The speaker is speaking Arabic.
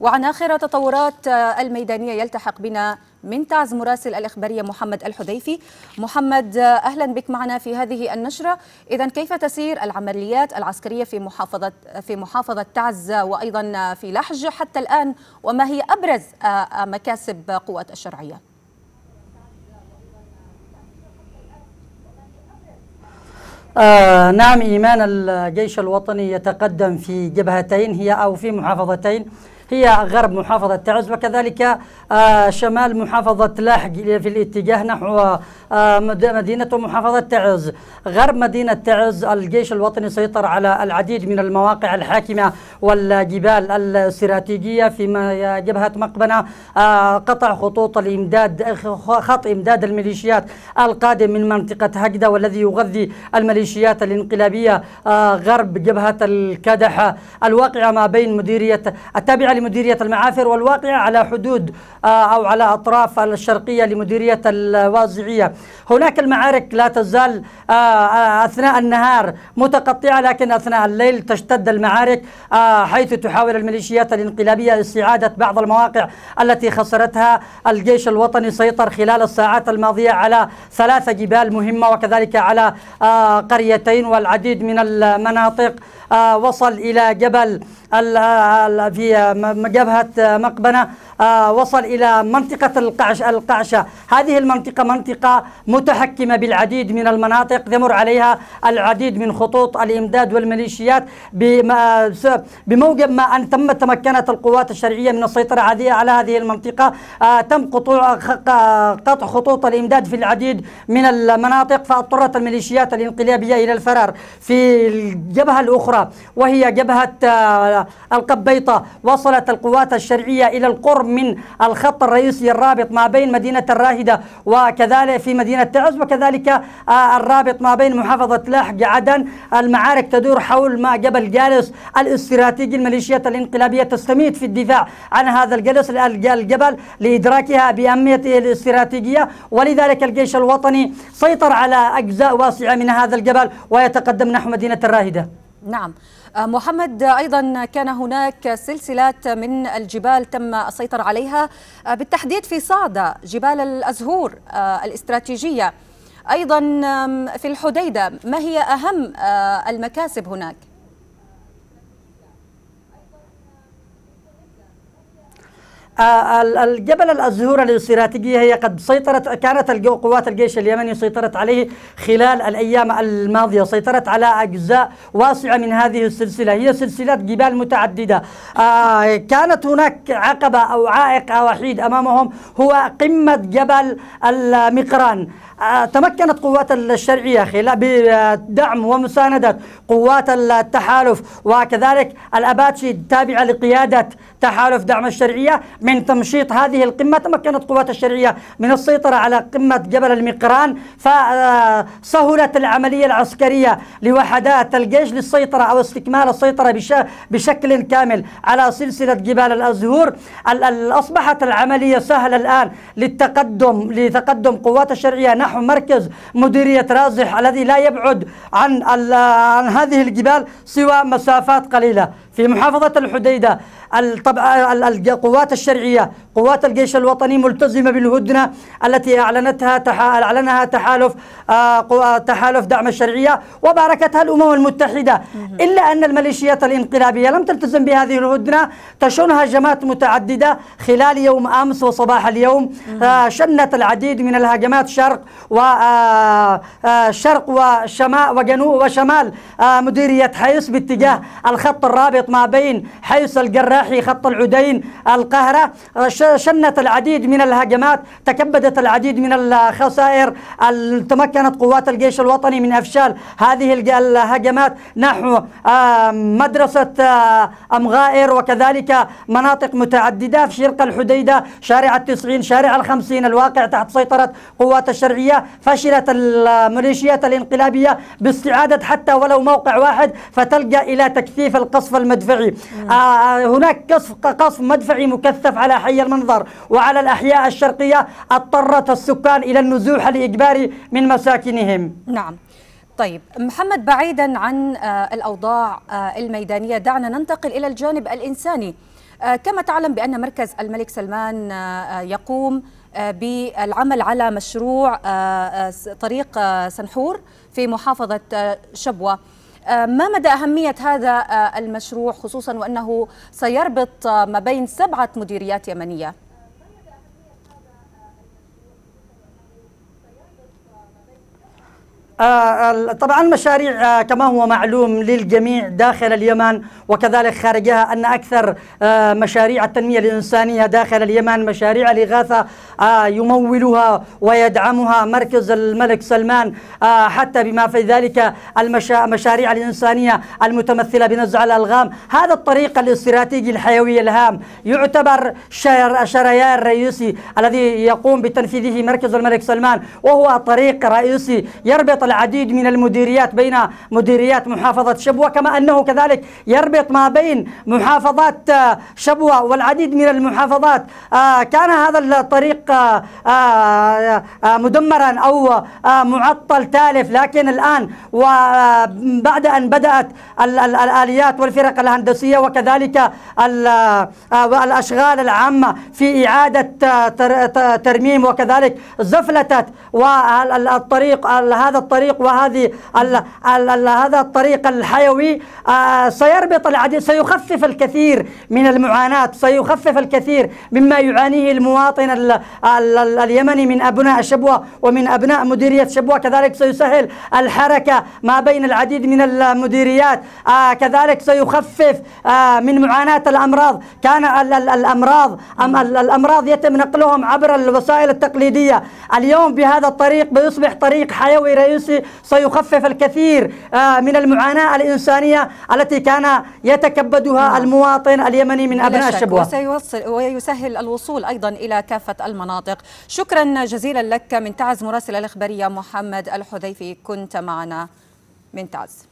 وعن آخر تطورات آه، الميدانية يلتحق بنا من تعز مراسل الإخبارية محمد الحذيفي محمد آه، أهلا بك معنا في هذه النشرة إذا كيف تسير العمليات العسكرية في محافظة, في محافظة تعز وأيضا في لحج حتى الآن وما هي أبرز آه، مكاسب قوات الشرعية؟ آه نعم إيمان الجيش الوطني يتقدم في جبهتين هي أو في محافظتين هي غرب محافظة تعز وكذلك آه، شمال محافظة لاحق في الاتجاه نحو آه، مدينة محافظة تعز غرب مدينة تعز الجيش الوطني سيطر على العديد من المواقع الحاكمة والجبال الاستراتيجية في جبهة مقبنة آه، قطع خطوط الإمداد خط إمداد الميليشيات القادم من منطقة هجدة والذي يغذي الميليشيات الانقلابية غرب جبهة الكدحة الواقعة ما بين مديرية التابعة لمديرية المعافر والواقعة على حدود آه، أو على أطراف الشرقية لمديرية الوازعية هناك المعارك لا تزال آه، آه، أثناء النهار متقطعة لكن أثناء الليل تشتد المعارك حيث تحاول الميليشيات الانقلابية استعادة بعض المواقع التي خسرتها الجيش الوطني سيطر خلال الساعات الماضية على ثلاثة جبال مهمة وكذلك على قريتين والعديد من المناطق آه، وصل إلى جبل في جبهة مقبنة آه، وصل إلى منطقة القعش القعشة هذه المنطقة منطقة متحكمة بالعديد من المناطق يمر عليها العديد من خطوط الإمداد والميليشيات بموجب ما أن تم تمكنت القوات الشرعية من السيطرة على هذه المنطقة آه، تم قطوع قطع خطوط الإمداد في العديد من المناطق فاضطرت الميليشيات الانقلابية إلى الفرار في الجبهة الأخرى وهي جبهة آه، القبيطة وصلت القوات الشرعية إلى القرم من الخط الرئيسي الرابط ما بين مدينة الراهدة وكذلك في مدينة تعز وكذلك آه، الرابط ما بين محافظة لحج عدن المعارك تدور حول ما جبل جالس الاستراتيجي الميليشيات الانقلابية تستميت في الدفاع عن هذا الجلس الجبل لإدراكها بأهميته الاستراتيجية ولذلك الجيش الوطني سيطر على أجزاء واسعة من هذا الجبل ويتقدم نحو مدينة الراهدة نعم آه، محمد أيضا كان هناك سلسلات من الجبال تم السيطرة عليها آه، بالتحديد في صعدة جبال الأزهور آه، الاستراتيجية أيضا في الحديدة ما هي أهم المكاسب هناك؟ الجبل الأزهور الاستراتيجية هي قد سيطرت كانت قوات الجيش اليمني سيطرت عليه خلال الأيام الماضية سيطرت على أجزاء واسعة من هذه السلسلة هي سلسلات جبال متعددة آه، كانت هناك عقبة أو عائق وحيد أمامهم هو قمة جبل المقران تمكنت قوات الشرعية خلال بدعم ومساندة قوات التحالف وكذلك الأباتشي التابعة لقيادة تحالف دعم الشرعية من تمشيط هذه القمة تمكنت قوات الشرعية من السيطرة على قمة جبل المقران فسهلت العملية العسكرية لوحدات الجيش للسيطرة أو استكمال السيطرة بشكل كامل على سلسلة جبال الأزهور أصبحت العملية سهلة الآن للتقدم لتقدم قوات الشرعية نعم نحو مركز مديرية رازح الذي لا يبعد عن, عن هذه الجبال سوى مسافات قليلة في محافظة الحديدة القوات آه، الشرعية قوات الجيش الوطني ملتزمة بالهدنة التي أعلنتها أعلنها تحالف آه، آه، تحالف دعم الشرعية وباركتها الأمم المتحدة إلا أن الميليشيات الانقلابية لم تلتزم بهذه الهدنة تشن هجمات متعددة خلال يوم أمس وصباح اليوم شنت العديد من الهجمات شرق وشرق وشمال وجنوب وشمال مديرية حيص باتجاه الخط الرابط ما بين حيث الجراحي خط العدين القهرة شنت العديد من الهجمات تكبدت العديد من الخسائر تمكنت قوات الجيش الوطني من أفشال هذه الهجمات نحو آه، مدرسة آه، أمغائر وكذلك مناطق متعددة في شرق الحديدة شارع التسعين شارع الخمسين الواقع تحت سيطرة قوات الشرعية فشلت الميليشيات الانقلابية باستعادة حتى ولو موقع واحد فتلجأ إلى تكثيف القصف المدني مدفعي آه،, آه هناك قصف قصف مدفعي مكثف على حي المنظر وعلى الأحياء الشرقية اضطرت السكان إلى النزوح لإجباري من مساكنهم نعم طيب محمد بعيدا عن آه، الأوضاع آه، الميدانية دعنا ننتقل إلى الجانب الإنساني كما تعلم بأن مركز الملك سلمان يقوم بالعمل على مشروع طريق سنحور في محافظة شبوة آه، ما مدى أهمية هذا آه، المشروع خصوصا وأنه سيربط آه، ما بين سبعة مديريات يمنية؟ آه، طبعا المشاريع آه، كما هو معلوم للجميع داخل اليمن وكذلك خارجها أن أكثر آه، مشاريع التنمية الإنسانية داخل اليمن مشاريع الإغاثة يمولها ويدعمها مركز الملك سلمان حتى بما في ذلك المشاريع الإنسانية المتمثلة بنزع الألغام هذا الطريق الاستراتيجي الحيوي الهام يعتبر شريان رئيسي الذي يقوم بتنفيذه مركز الملك سلمان وهو طريق رئيسي يربط العديد من المديريات بين مديريات محافظة شبوة كما أنه كذلك يربط ما بين محافظات آه، شبوة والعديد من المحافظات آه، كان هذا الطريق آه، مدمرا أو معطل تالف لكن الآن وبعد أن بدأت الآليات والفرق الهندسية وكذلك الأشغال العامة في إعادة ترميم وكذلك زفلتت والطريق هذا الطريق الطريق وهذه الـ الـ الـ هذا الطريق الحيوي آه، سيربط العديد سيخفف الكثير من المعاناة سيخفف الكثير مما يعانيه المواطن الـ الـ اليمني من أبناء شبوة ومن أبناء مديرية شبوة كذلك سيسهل الحركة ما بين العديد من المديريات آه، كذلك سيخفف آه، من معاناة الأمراض كان الأمراض أم الأمراض يتم نقلهم عبر الوسائل التقليدية اليوم بهذا الطريق بيصبح طريق حيوي رئيسي سيخفف الكثير آه، من المعاناة الإنسانية التي كان يتكبدها نعم. المواطن اليمني من أبناء الشبوة وسيوصل ويسهل الوصول أيضا إلى كافة المناطق شكرا جزيلا لك من تعز مراسل الإخبارية محمد الحذيفي كنت معنا من تعز